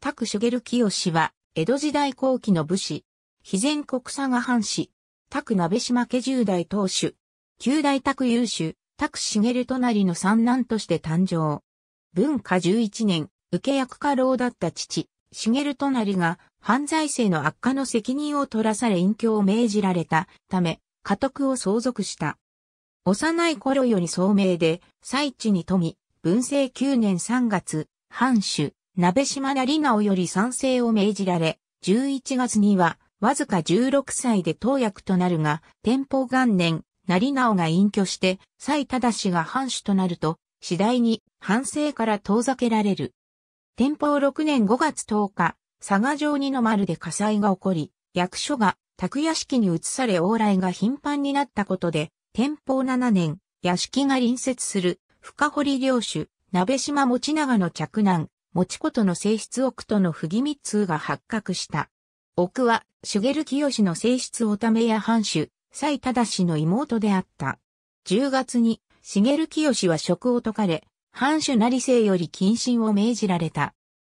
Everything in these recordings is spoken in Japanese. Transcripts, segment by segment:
拓茂清は、江戸時代後期の武士、肥前国佐賀藩士、拓鍋島家十代当主、九代拓優秀、拓茂隣の三男として誕生。文化十一年、受け役家老だった父、茂隣が犯罪性の悪化の責任を取らされ隠居を命じられたため、家督を相続した。幼い頃より聡明で、最地に富み、文政九年三月、藩主、鍋島成直より賛成を命じられ、11月には、わずか16歳で投薬となるが、天保元年、成直が隠居して、蔡忠が藩主となると、次第に藩政から遠ざけられる。天保6年5月10日、佐賀城二の丸で火災が起こり、役所が宅屋敷に移され往来が頻繁になったことで、天保7年、屋敷が隣接する深堀領主、鍋島持長の嫡男、持ち子との性質奥との不義密通が発覚した。奥は、シュゲル清の性質おためや藩主、蔡忠の妹であった。10月に、シゲル清は職を解かれ、藩主成政より謹慎を命じられた。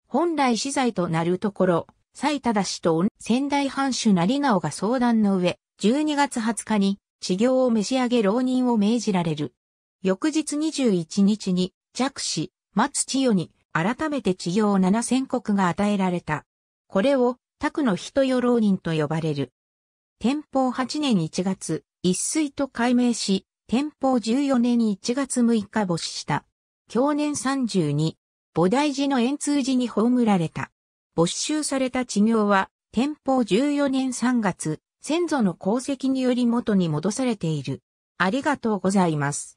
本来死罪となるところ、蔡忠と仙台藩主成直が相談の上、12月20日に治療を召し上げ浪人を命じられる。翌日21日に、弱子・松千代に改めて治療7000国が与えられた。これを、卓の人与浪人と呼ばれる。天保8年1月、一水と改名し、天保14年1月6日没した。去年32、菩提寺の円通寺に葬られた。没収された治療は、天保14年3月、先祖の功績により元に戻されている。ありがとうございます。